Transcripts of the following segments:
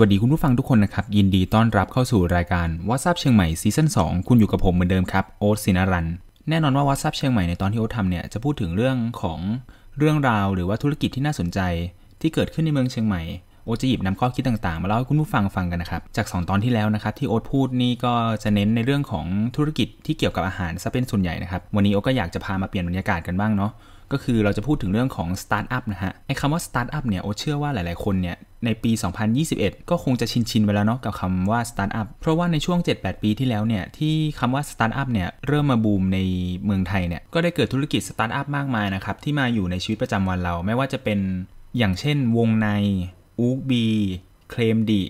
วัสดีคุณผู้ฟังทุกคนนะครับ ยินดีต้อนรับเข้าสู่รายการวอ a t s เชียงใหม่ซีซั่น 2 คุณอยู่กับผมเหมือนเดิมครับโอ๊ตสินารัน แน่นอนว่าวอ a t s เชียงใหม่ในตอนที่โอ๊ตทำเนี่ยจะพูดถึงเรื่องของเรื่องราวหรือว่าธุรกิจที่น่าสนใจที่เกิดขึ้นในเมืองเชียงใหม่โอ๊ตจะหยิบนำข้อคิดต่างๆ มาเล่าให้คุณผู้ฟังฟังกันนะครับจาก 2 ตอนที่แล้วนะครับที่โอ๊ตพูดนี่ก็จะเน้นในเรื่องของธุรกิจที่เกี่ยวกับอาหารซะเป็นส่วนใหญ่นะครับวันนี้โอ๊ตก็อยากจะพามาเปลี่ยนบรรยากาศกันบ้างเนาะก็คือเราจะพูดถึงเรื่องของสตาร์ทอัพนะฮะไอ้คำว่าสตาร์ทอัพเนี่ยโอเชื่อว่าหลายๆ คนเนี่ยในปี 2021 ก็คงจะชินชินไปแล้วเนาะกับคำว่าสตาร์ทอัพ เพราะว่าในช่วง 7-8 ปีที่แล้วเนี่ยที่คำว่าสตาร์ทอัพเนี่ยเริ่มมาบูมในเมืองไทยเนี่ยก็ได้เกิดธุรกิจสตาร์ทอัพมากมายนะครับ ที่มาอยู่ในชีวิตประจำวันเรา ไม่ว่าจะเป็นอย่างเช่นวงในอูบีเคลมดี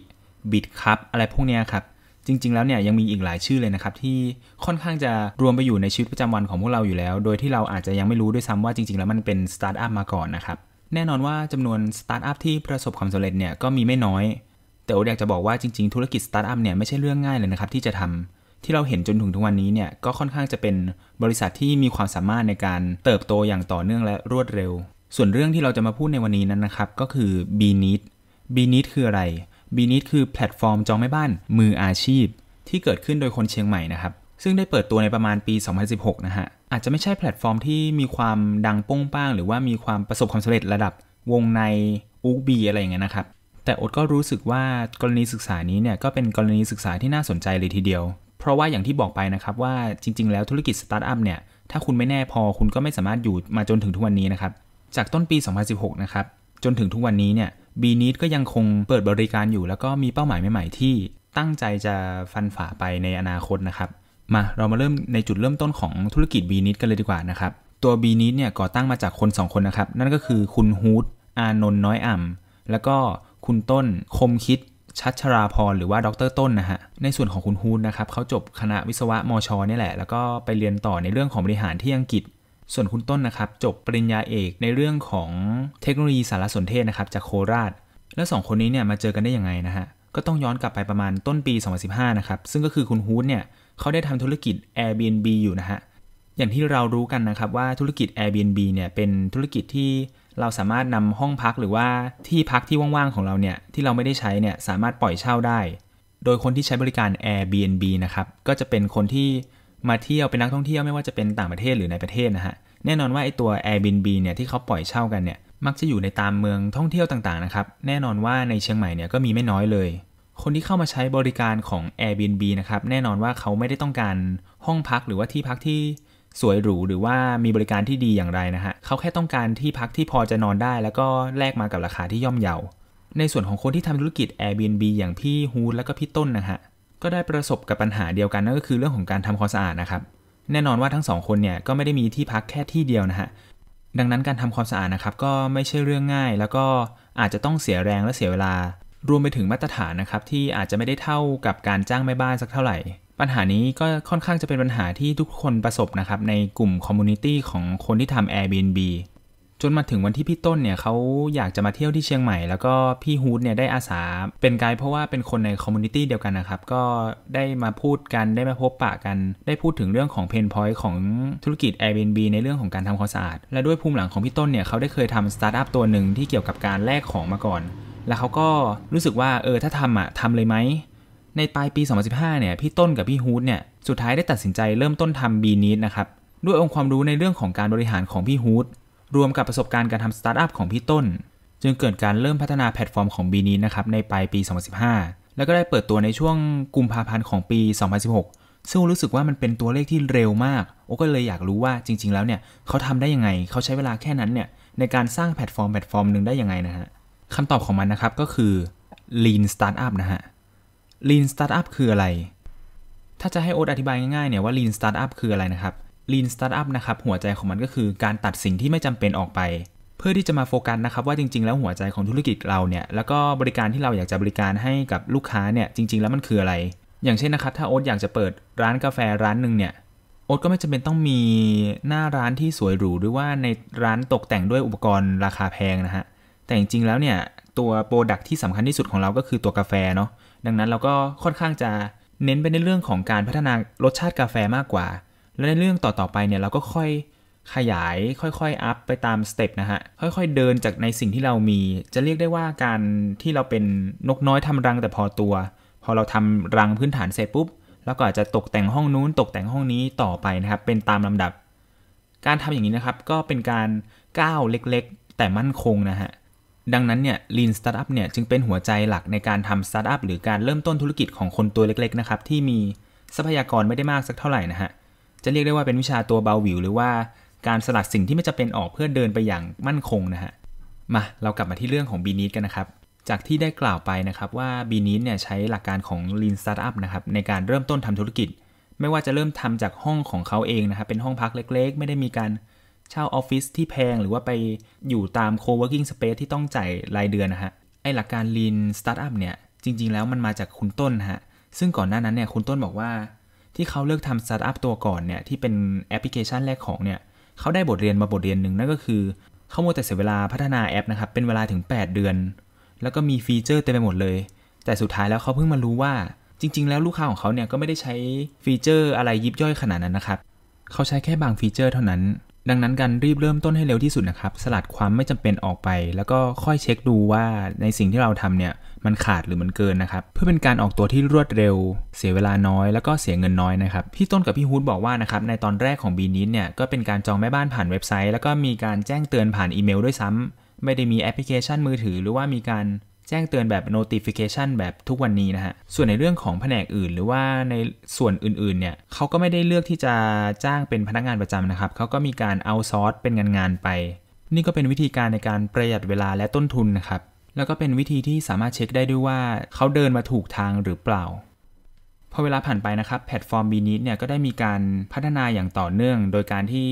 บิดครับอะไรพวกเนี้ยครับจริงๆแล้วเนี่ยยังมีอีกหลายชื่อเลยนะครับที่ค่อนข้างจะรวมไปอยู่ในชีวิตประจำวันของพวกเราอยู่แล้ว โดยที่เราอาจจะยังไม่รู้ด้วยซ้ำว่าจริง ๆแล้วมันเป็นสตาร์ทอัพมาก่อนนะครับแน่นอนว่าจำนวนสตาร์ทอัพที่ประสบความสำเร็จเนี่ยก็มีไม่น้อย แต่โอเดียกจะบอกว่าจริงๆ ธุรกิจสตาร์ทอัพเนี่ยไม่ใช่เรื่องง่ายเลยนะครับที่จะทำที่เราเห็นจนถึงทุกวันนี้เนี่ยก็ค่อนข้างจะเป็นบริษัทที่มีความสามารถในการเติบโตอย่างต่อเนื่องและรวดเร็ว ส่วนเรื่องที่เราจะมาพูดในวันนี้นั้นนะครับก็คือ b n e e d b n e e d คืออะไรบีนิดคือแพลตฟอร์มจองแม่บ้านมืออาชีพ ที่เกิดขึ้นโดยคนเชียงใหม่นะครับ ซึ่งได้เปิดตัวในประมาณปี 2016 นะฮะ อาจจะไม่ใช่แพลตฟอร์มที่มีความดังป้งป้างหรือว่ามีความประสบความสำเร็จระดับวงในอุกบี อะไรอย่างเงี้ยนะครับ แต่อดก็รู้สึกว่ากรณีศึกษานี้เนี่ยก็เป็นกรณีศึกษาที่น่าสนใจเลยทีเดียว เพราะว่าอย่างที่บอกไปนะครับว่าจริง ๆแล้วธุรกิจสตาร์ทอัพเนี่ยถ้าคุณไม่แน่พอคุณก็ไม่สามารถอยู่มาจนถึงทุกวันนี้นะครับจากต้นปี 2016 นะครับจนถึงทุกวันนี้เนี่ย b n e e d ก็ยังคงเปิดบริการอยู่แล้วก็มีเป้าหมายใหม่ๆที่ตั้งใจจะฟันฝ่าไปในอนาคตนะครับ มาเรามาเริ่มในจุดเริ่มต้นของธุรกิจ b n e e d กันเลยดีกว่านะครับ ตัว b n e e d เนี่ยก่อตั้งมาจากคน2คนนะครับ นั่นก็คือคุณฮูดอานนท์น้อยอ่าแล้วก็คุณต้นคมคิดชัชราพรหรือว่าดรต้นนะฮะ ในส่วนของคุณฮูดนะครับเขาจบคณะวิศวะมอชอนี่แหละแล้วก็ไปเรียนต่อในเรื่องของบริหารที่อังกฤษส่วนคุณต้นนะครับจบปริญญาเอกในเรื่องของเทคโนโลยีสารสนเทศนะครับจากโคราช แล้ว 2 คนนี้เนี่ยมาเจอกันได้ยังไงนะฮะก็ต้องย้อนกลับไปประมาณต้นปี 2015 นะครับซึ่งก็คือคุณฮูดเนี่ยเขาได้ทำธุรกิจ Airbnb อยู่นะฮะอย่างที่เรารู้กันนะครับว่าธุรกิจ Airbnb เนี่ยเป็นธุรกิจที่เราสามารถนำห้องพักหรือว่าที่พักที่ว่างๆ ของเราเนี่ยที่เราไม่ได้ใช้เนี่ยสามารถปล่อยเช่าได้ โดยคนที่ใช้บริการ Airbnb นะครับก็จะเป็นคนที่มาเที่ยวเป็นนักท่องเที่ยวไม่ว่าจะเป็นต่างประเทศหรือในประเทศนะฮะแน่นอนว่าไอตัว Airbnb เนี่ยที่เขาปล่อยเช่ากันเนี่ยมักจะอยู่ในตามเมืองท่องเที่ยวต่างๆนะครับแน่นอนว่าในเชียงใหม่เนี่ยก็มีไม่น้อยเลย คนที่เข้ามาใช้บริการของ Airbnb นะครับแน่นอนว่าเขาไม่ได้ต้องการห้องพักหรือว่าที่พักที่สวยหรูหรือว่ามีบริการที่ดีอย่างไรนะฮะเขาแค่ต้องการที่พักที่พอจะนอนได้แล้วก็แลกมากับราคาที่ย่อมเยาในส่วนของคนที่ทำธุรกิจ Airbnb อย่างพี่ฮูดและก็พี่ต้นนะฮะก็ได้ประสบกับปัญหาเดียวกัน นั่นก็คือเรื่องของการทำความสะอาดนะครับ แน่นอนว่าทั้งสองคนเนี่ยก็ไม่ได้มีที่พักแค่ที่เดียวนะฮะดังนั้นการทำความสะอาดนะครับก็ไม่ใช่เรื่องง่าย แล้วก็อาจจะต้องเสียแรงและเสียเวลา รวมไปถึงมาตรฐานนะครับที่อาจจะไม่ได้เท่ากับการจ้างแม่บ้านสักเท่าไหร่ ปัญหานี้ก็ค่อนข้างจะเป็นปัญหาที่ทุกคนประสบนะครับในกลุ่มคอมมูนิตี้ของคนที่ทำ Airbnb จนมาถึงวันที่พี่ต้นเนี่ยเขาอยากจะมาเที่ยวที่เชียงใหม่ แล้วก็พี่ฮูดเนี่ยได้อาสา เป็นไกด์เพราะว่าเป็นคนในคอมมูนิตี้เดียวกันนะครับ ก็ได้มาพูดกันได้มาพบปะกัน ได้พูดถึงเรื่องของเพนพอยต์ของธุรกิจ Airbnb ในเรื่องของการทำความสะอาด และด้วยภูมิหลังของพี่ต้นเนี่ยเขาได้เคยทำสตาร์ทอัพตัวหนึ่งที่เกี่ยวกับการแลกของมาก่อน แล้วเขาก็รู้สึกว่าเออถ้าทำอ่ะทำเลยไหมในปลายปี2015เนี่ยพี่ต้นกับพี่ฮูดเนี่ยสุดท้ายได้ตัดสินใจเริ่มต้นทำบีนีดนะครับด้วยองค์ความรู้ในเรื่องของการบริหารของพี่ฮูดรวมกับประสบการณ์การทำสตาร์ทอัพของพี่ต้น จึงเกิดการเริ่มพัฒนาแพลตฟอร์มของบีนี้นะครับในปลายปี 2015 แล้วก็ได้เปิดตัวในช่วงกุมภาพันธ์ของปี 2016 ซึ่งรู้สึกว่ามันเป็นตัวเลขที่เร็วมากโอ้ก็เลยอยากรู้ว่าจริงๆแล้วเนี่ยเขาทำได้ยังไง เขาใช้เวลาแค่นั้นเนี่ยในการสร้างแพลตฟอร์มแพลตฟอร์มหนึ่งได้ยังไงนะฮะคำตอบของมันนะครับก็คือ Lean Startup นะฮะ Lean Startup คืออะไร ถ้าจะให้โอ๊ตอธิบายง่ายๆเนี่ยว่า Lean Startup คืออะไรนะครับ Lean Startup นะครับ หัวใจของมันก็คือการตัดสิ่งที่ไม่จำเป็นออกไป เพื่อที่จะมาโฟกัสนะครับว่าจริงๆ แล้วหัวใจของธุรกิจเราเนี่ย แล้วก็บริการที่เราอยากจะบริการให้กับลูกค้าเนี่ยจริงๆแล้วมันคืออะไร อย่างเช่นนะครับถ้าโอ๊ตอยากจะเปิดร้านกาแฟร้านหนึ่งเนี่ย โอ๊ตก็ไม่จำเป็นต้องมีหน้าร้านที่สวยหรูหรือว่าในร้านตกแต่งด้วยอุปกรณ์ราคาแพงนะฮะ แต่จริงๆ แล้วเนี่ยตัวโปรดักที่สำคัญที่สุดของเราก็คือตัวกาแฟเนาะ ดังนั้นเราก็ค่อนข้างจะเน้นไปในเรื่องของการพัฒนารสชาติกาแฟมากกว่าและในเรื่องต่อ ๆ ไปเนี่ยเราก็ค่อยขยายค่อยๆ อัพไปตามสเต็ปนะฮะค่อยๆเดินจากในสิ่งที่เรามี จะเรียกได้ว่าการที่เราเป็นนกน้อยทำรังแต่พอตัว พอเราทำรังพื้นฐานเสร็จปุ๊บเราก็อาจจะตกแต่งห้องนู้น ตกแต่งห้องนี้ต่อไปนะครับเป็นตามลำดับ การทำอย่างนี้นะครับ ก็เป็นการก้าวเล็กๆ แต่มั่นคงนะฮะ ดังนั้นเนี่ย Lean Startup เนี่ย จึงเป็นหัวใจหลักในการทำสตาร์ทอัพหรือการเริ่มต้นธุรกิจของคนตัวเล็กๆนะครับที่มีทรัพยากรไม่ได้มากสักเท่าไหร่นะฮะจะเรียกได้ว่าเป็นวิชาตัวเบาหวิวหรือว่า การสลัดสิ่งที่ไม่จะเป็นออกเพื่อเดินไปอย่างมั่นคงนะฮะมาเรากลับมาที่เรื่องของบีนิดกันนะครับ จากที่ได้กล่าวไปนะครับว่าบีนิดเนี่ยใช้หลักการของ Lean Startup นะครับในการเริ่มต้นทำธุรกิจ ไม่ว่าจะเริ่มทำจากห้องของเขาเองนะครับ เป็นห้องพักเล็กๆ ไม่ได้มีการเช่าออฟฟิศที่แพงหรือว่าไปอยู่ตาม co-working space ที่ต้องจ่ายรายเดือนนะฮะไอหลักการ Lean Startup เนี่ยจริง ๆแล้วมันมาจากคุณต้นฮะซึ่งก่อนหน้านั้นเนี่ยคุณต้นบอกว่าที่เขาเลือกทำสตาร์ทอัพตัวก่อนเนี่ยที่เป็นแอปพลิเคชันแรกของเนี่ยเขาได้บทเรียนมาบทเรียนหนึ่งนั่นก็คือเขาโมแต่เสียเวลาพัฒนาแอปนะครับ เป็นเวลาถึง 8 เดือน แล้วก็มีฟีเจอร์เต็มไปหมดเลย แต่สุดท้ายแล้วเขาเพิ่งมารู้ว่า จริง ๆ แล้วลูกค้าของเขาเนี่ยก็ไม่ได้ใช้ฟีเจอร์อะไรยิบย่อยขนาดนั้นนะครับเขาใช้แค่บางฟีเจอร์เท่านั้นดังนั้นการรีบเริ่มต้นให้เร็วที่สุดนะครับ สลัดความไม่จำเป็นออกไป แล้วก็ค่อยเช็คดูว่าในสิ่งที่เราทำเนี่ยมันขาดหรือมันเกินนะครับ เพื่อเป็นการออกตัวที่รวดเร็ว เสียเวลาน้อยแล้วก็เสียเงินน้อยนะครับพี่ต้นกับพี่ฮูดบอกว่านะครับในตอนแรกของบีนิสเนี่ยก็เป็นการจองแม่บ้านผ่านเว็บไซต์ แล้วก็มีการแจ้งเตือนผ่านอีเมลด้วยซ้ำไม่ได้มีแอปพลิเคชันมือถือ หรือว่ามีการแจ้งเตือนแบบ notification แบบทุกวันนี้นะฮะ ส่วนในเรื่องของแผนกอื่นหรือว่าในส่วนอื่นๆ เนี่ยเขาก็ไม่ได้เลือกที่จะจ้างเป็นพนักงานประจำนะครับ เขาก็มีการเอาซอร์สเป็นงานๆไป นี่ก็เป็นวิธีการในการประหยัดเวลาและต้นทุนนะครับ แล้วก็เป็นวิธีที่สามารถเช็คได้ด้วยว่าเขาเดินมาถูกทางหรือเปล่า พอเวลาผ่านไปนะครับแพลตฟอร์มบีนิดเนี่ยก็ได้มีการพัฒนาอย่างต่อเนื่อง โดยการที่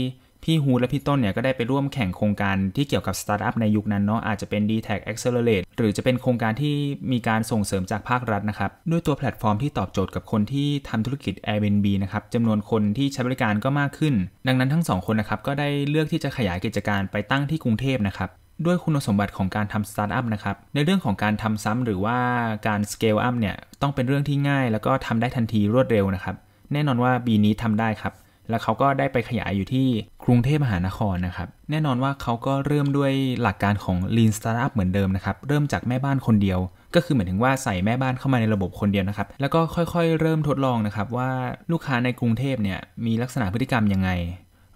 พี่ฮูและพี่ต้นเนี่ยก็ได้ไปร่วมแข่งโครงการที่เกี่ยวกับสตาร์ทอัพในยุคนั้นเนาะอาจจะเป็น d t ็กแอคเซเ r ล t e หรือจะเป็นโครงการที่มีการส่งเสริมจากภาครัฐนะครับ ด้วยตัวแพลตฟอร์มที่ตอบโจทย์กับคนที่ทำธุรกิจ Airbnb นะครับจำนวนคนที่ใช้บริการก็มากขึ้น ดังนั้นทั้ง2คนนะครับก็ได้เลือกที่จะขยายกิจการไปตั้งที่กรุงเทพนะครับด้วยคุณสมบัติของการทำสตาร์ทอัพนะครับในเรื่องของการทำซ้ำหรือว่าการสเกลอัพเนี่ยต้องเป็นเรื่องที่ง่าย แล้วก็ทำได้ทันทีรวดเร็วนะครับแน่นอนว่าบีนี้ทำได้ครับแล้วเขาก็ได้ไปขยายอยู่ที่กรุงเทพมหานครนะครับ แน่นอนว่าเขาก็เริ่มด้วยหลักการของ Lean Startup เหมือนเดิมนะครับเริ่มจากแม่บ้านคนเดียว ก็คือเหมือนถึงว่าใส่แม่บ้านเข้ามาในระบบคนเดียวนะครับแล้วก็ค่อยๆ เริ่มทดลองนะครับว่าลูกค้าในกรุงเทพเนี่ยมีลักษณะพฤติกรรมยังไง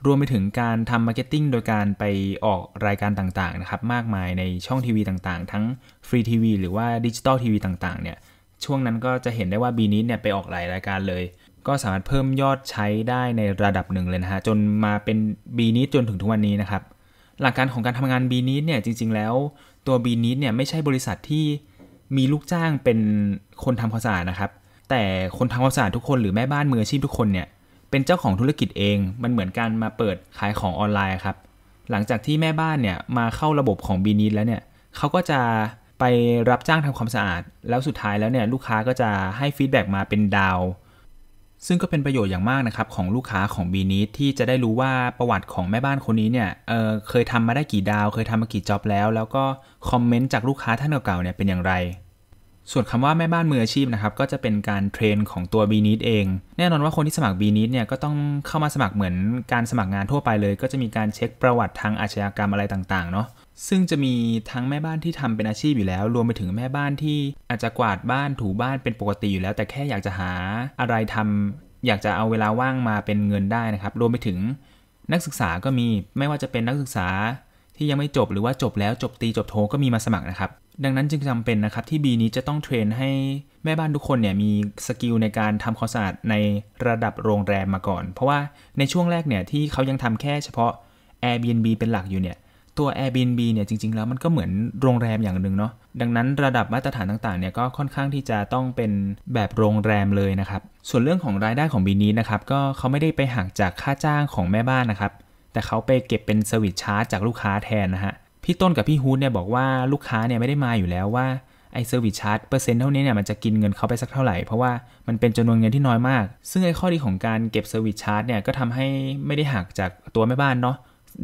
รวมไปถึงการทำมาร์เก็ตติ้งโดยการไปออกรายการต่างๆนะครับมากมายในช่องทีวีต่างๆทั้งฟรีทีวีหรือว่าดิจิตอลทีวีต่างๆเนี่ยช่วงนั้นก็จะเห็นได้ว่าบีนิดเนี่ยไปออกหลายรายการเลยก็สามารถเพิ่มยอดใช้ได้ในระดับหนึ่งเลยนะฮะจนมาเป็น b n นิดจนถึงทุกวันนี้นะครับ หลักการของการทำงาน b n นิดเนี่ยจริงๆ แล้วตัว b n นิดเนี่ยไม่ใช่บริษัทที่มีลูกจ้างเป็นคนทำความสะอาดนะครับแต่คนทำความสะอาดทุกคน หรือแม่บ้านมืออาชีพทุกคนเนี่ยเป็นเจ้าของธุรกิจเองมันเหมือนการมาเปิดขายของออนไลน์ครับหลังจากที่แม่บ้านเนี่ยมาเข้าระบบของ b n นิดแล้วเนี่ยเขาก็จะไปรับจ้างทำความสะอาด แล้วสุดท้ายแล้วเนี่ยลูกค้าก็จะให้ฟีดแบ็มาเป็นดาวซึ่งก็เป็นประโยชน์อย่างมากนะครับของลูกค้าของบีนิดที่จะได้รู้ว่าประวัติของแม่บ้านคนนี้เนี่ยเเคยทำมาได้กี่ดาว เคยทำมากี่จ็อบแล้วแล้วก็คอมเมนต์จากลูกค้าท่านเก่าๆเนี่ยเป็นอย่างไร ส่วนคำว่าแม่บ้านมืออาชีพนะครับก็จะเป็นการเทรนของตัวบีนิดเอง แน่นอนว่าคนที่สมัครบีนิดเนี่ยก็ต้องเข้ามาสมัครเหมือนการสมัครงานทั่วไปเลย ก็จะมีการเช็คประวัติทางอาชญากรรมอะไรต่างๆเนาะซึ่งจะมีทั้งแม่บ้านที่ทำเป็นอาชีพอยู่แล้ว รวมไปถึงแม่บ้านที่อาจจะกวาดบ้านถูบ้านเป็นปกติอยู่แล้ว แต่แค่อยากจะหาอะไรทำ อยากจะเอาเวลาว่างมาเป็นเงินได้นะครับรวมไปถึงนักศึกษาก็มีไม่ว่าจะเป็นนักศึกษาที่ยังไม่จบหรือว่าจบแล้วจบตีจบโทก็มีมาสมัครนะครับดังนั้นจึงจำเป็นนะครับที่บีนี้จะต้องเทรนให้แม่บ้านทุกคนเนี่ยมีสกิลในการทำความสะอาดในระดับโรงแรมมาก่อน เพราะว่าในช่วงแรกเนี่ยที่เขายังทำแค่เฉพาะ Airbnb เป็นหลักอยู่เนี่ยตัว Airbnb เนี่ยจริงๆ แล้วมันก็เหมือนโรงแรมอย่างหนึ่งเนาะดังนั้นระดับมาตรฐานต่างๆเนี่ยก็ค่อนข้างที่จะต้องเป็นแบบโรงแรมเลยนะครับ ส่วนเรื่องของรายได้ของบีนี้นะครับ ก็เขาไม่ได้ไปหักจากค่าจ้างของแม่บ้านนะครับ แต่เขาไปเก็บเป็นเซอร์วิสชาร์จจากลูกค้าแทนนะฮะ พี่ต้นกับพี่ฮูดเนี่ยบอกว่าลูกค้าเนี่ยไม่ได้มาอยู่แล้วว่าไอเซอร์วิสชาร์จเปอร์เซ็นต์เท่านี้เนี่ยมันจะกินเงินเขาไปสักเท่าไหร่เพราะว่ามันเป็นจำนวนเงินที่น้อยมาก ซึ่งไอข้อดีของการเก็บเซอร์วิสชาร์จเนี่ยก็ทำให้ไม่ได้หักจากตัวแม่บ้านเนาะ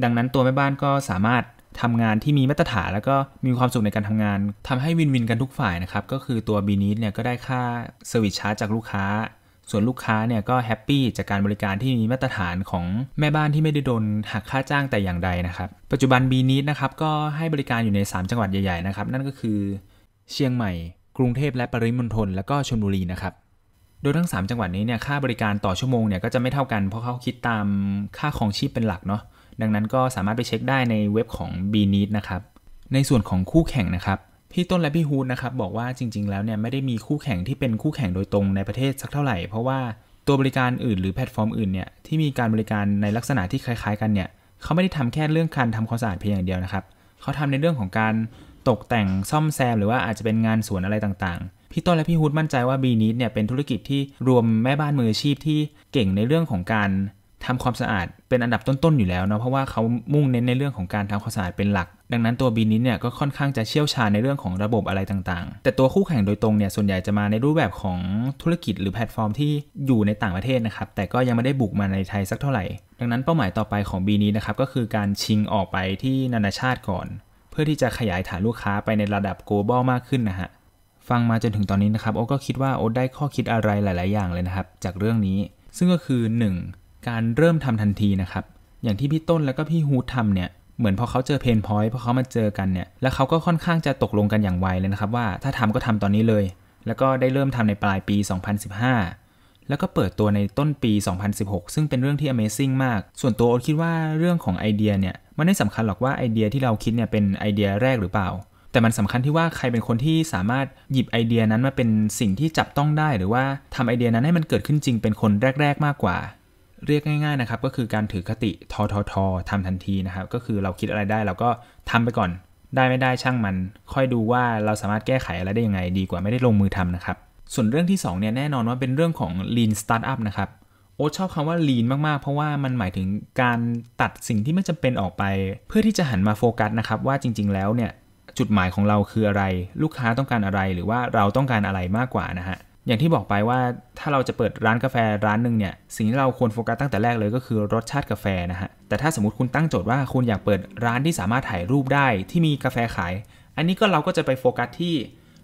ดังนั้นตัวแม่บ้านก็สามารถทำงานที่มีมาตรฐานแล้วก็มีความสุขในการทำงาน ทำให้วินวินกันทุกฝ่ายนะครับก็คือตัวบีนิสเนี่ยก็ได้ค่าเซอร์วิสชาร์จจากลูกค้า ส่วนลูกค้าเนี่ยก็แฮปปี้จากการบริการที่มีมาตรฐานของแม่บ้านที่ไม่ได้โดนหักค่าจ้างแต่อย่างใดนะครับปัจจุบันบีนิสนะครับก็ให้บริการอยู่ใน 3 จังหวัดใหญ่ๆนะครับนั่นก็คือ เชียงใหม่ กรุงเทพและปริมณฑลแล้วก็ชลบุรีนะครับโดยทั้ง 3 จังหวัดนี้เนี่ยค่าบริการต่อชั่วโมงเนี่ยก็จะไม่เท่ากันเพราะเขาคิดตามค่าของชีพเป็นหลักเนาะดังนั้นก็สามารถไปเช็คได้ในเว็บของ b n e e d นะครับ ในส่วนของคู่แข่งนะครับ พี่ต้นและพี่ฮูดนะครับบอกว่าจริงๆแล้วเนี่ยไม่ได้มีคู่แข่งที่เป็นคู่แข่งโดยตรงในประเทศสักเท่าไหร่ เพราะว่าตัวบริการอื่นหรือแพลตฟอร์มอื่นเนี่ยที่มีการบริการในลักษณะที่คล้ายๆ กันเนี่ยเขาไม่ได้ทำแค่เรื่องการทำความสะอาดเพียงอย่างเดียวนะครับเขาทำในเรื่องของการตกแต่งซ่อมแซมหรือว่าอาจจะเป็นงานสวนอะไรต่างๆ พี่ต้นและพี่ฮูดมั่นใจว่า b n e e d เนี่ยเป็นธุรกิจที่รวมแม่บ้านมืออาชีพที่เก่งในเรื่องของการทำความสะอาดเป็นอันดับต้น ๆ อยู่แล้วเนาะเพราะว่าเขามุ่งเน้นในเรื่องของการทำความสะอาดเป็นหลัก ดังนั้นตัวบีนิสเนี่ยก็ค่อนข้างจะเชี่ยวชาญในเรื่องของระบบอะไรต่างๆ แต่ตัวคู่แข่งโดยตรงเนี่ยส่วนใหญ่จะมาในรูปแบบของธุรกิจ หรือแพลตฟอร์มที่อยู่ในต่างประเทศนะครับแต่ก็ยังไม่ได้บุกมาในไทยสักเท่าไหร่ดังนั้นเป้าหมายต่อไปของบีนี้นะครับก็คือการชิงออกไปที่นานาชาติก่อนเพื่อที่จะขยายฐานลูกค้าไปในระดับ global มากขึ้นนะฮะฟังมาจนถึงตอนนี้นะครับโอ๊ตก็คิดว่าโอ๊ได้ข้อคิดอะไรหลาย ๆ อย่างเลยนะครับจากเรื่องนี้ซึ่งก็คือ 1การเริ่มทำทันทีนะครับ อย่างที่พี่ต้นแล้วก็พี่ฮูททำเนี่ย เหมือนพอเขาเจอเพนพอยต์ พอเขามาเจอกันเนี่ย แล้วเขาก็ค่อนข้างจะตกลงกันอย่างไวเลยนะครับว่าถ้าทำก็ทำตอนนี้เลย แล้วก็ได้เริ่มทำในปลายปี 2015 แล้วก็เปิดตัวในต้นปี 2016 ซึ่งเป็นเรื่องที่ Amazing มาก ส่วนตัวโอ๊ตคิดว่าเรื่องของไอเดียเนี่ย มันไม่สำคัญหรอกว่าไอเดียที่เราคิดเนี่ยเป็นไอเดียแรกหรือเปล่า แต่มันสำคัญที่ว่าใครเป็นคนที่สามารถหยิบไอเดียนั้นมาเป็นสิ่งที่จับต้องได้ หรือว่าทำไอเดียนั้นให้มันเกิดขึ้นจริงเป็นคนแรกๆมากกว่าเรียกง่ายๆนะครับก็คือการถือคติทอทอทอทำทันทีนะครับก็คือเราคิดอะไรได้ เราก็ทำไปก่อน ได้ไม่ได้ช่างมันค่อยดูว่าเราสามารถแก้ไขอะไรได้ยังไง ดีกว่าไม่ได้ลงมือทำนะครับส่วนเรื่องที่2เนี่ยแน่นอนว่าเป็นเรื่องของ lean startup นะครับโอ๊ตชอบคำว่า lean มากๆ เพราะว่ามันหมายถึงการตัดสิ่งที่ไม่จำเป็นออกไป เพื่อที่จะหันมาโฟกัสนะครับว่าจริงๆแล้วเนี่ยจุดหมายของเราคืออะไรลูกค้าต้องการอะไรหรือว่าเราต้องการอะไรมากกว่านะฮะอย่างที่บอกไปว่าถ้าเราจะเปิดร้านกาแฟร้านหนึ่งเนี่ยสิ่งที่เราควรโฟกัสตั้งแต่แรกเลยก็คือรสชาติกาแฟนะฮะแต่ถ้าสมมติคุณตั้งโจทย์ว่าคุณอยากเปิดร้านที่สามารถถ่ายรูปได้ที่มีกาแฟขาย อันนี้ก็เราก็จะไปโฟกัสที่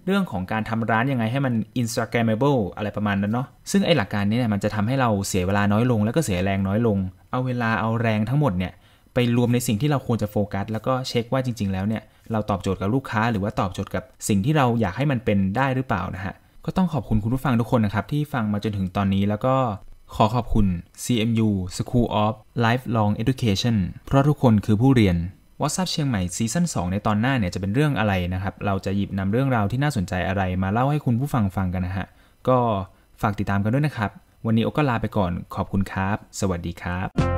เรื่องของการทำร้านยังไงให้มัน Instagrammable อะไรประมาณนั้นเนาะซึ่งไอหลักการนี้เนี่ยมันจะทำให้เราเสียเวลาน้อยลงแล้วก็เสียแรงน้อยลงเอาเวลาเอาแรงทั้งหมดเนี่ยไปรวมในสิ่งที่เราควรจะโฟกัสแล้วก็เช็คว่าจริงๆแล้วเนี่ยเราตอบโจทย์กับลูกค้าหรือว่าตอบโจทย์กับสิ่งที่เราอยากให้มันเป็นได้หรือเปล่านะฮะก็ต้องขอบคุณคุณผู้ฟังทุกคนนะครับ ที่ฟังมาจนถึงตอนนี้แล้วก็ ขอขอบคุณ CMU School of Lifelong Education เพราะทุกคนคือผู้เรียนวอซับเชียงใหม่ซีซั่น2ในตอนหน้าเนี่ยจะเป็นเรื่องอะไรนะครับ เราจะหยิบนำเรื่องราวที่น่าสนใจอะไรมาเล่าให้คุณผู้ฟังฟังกันนะฮะก็ฝากติดตามกันด้วยนะครับ วันนี้โอก็ลาไปก่อนขอบคุณครับ สวัสดีครับ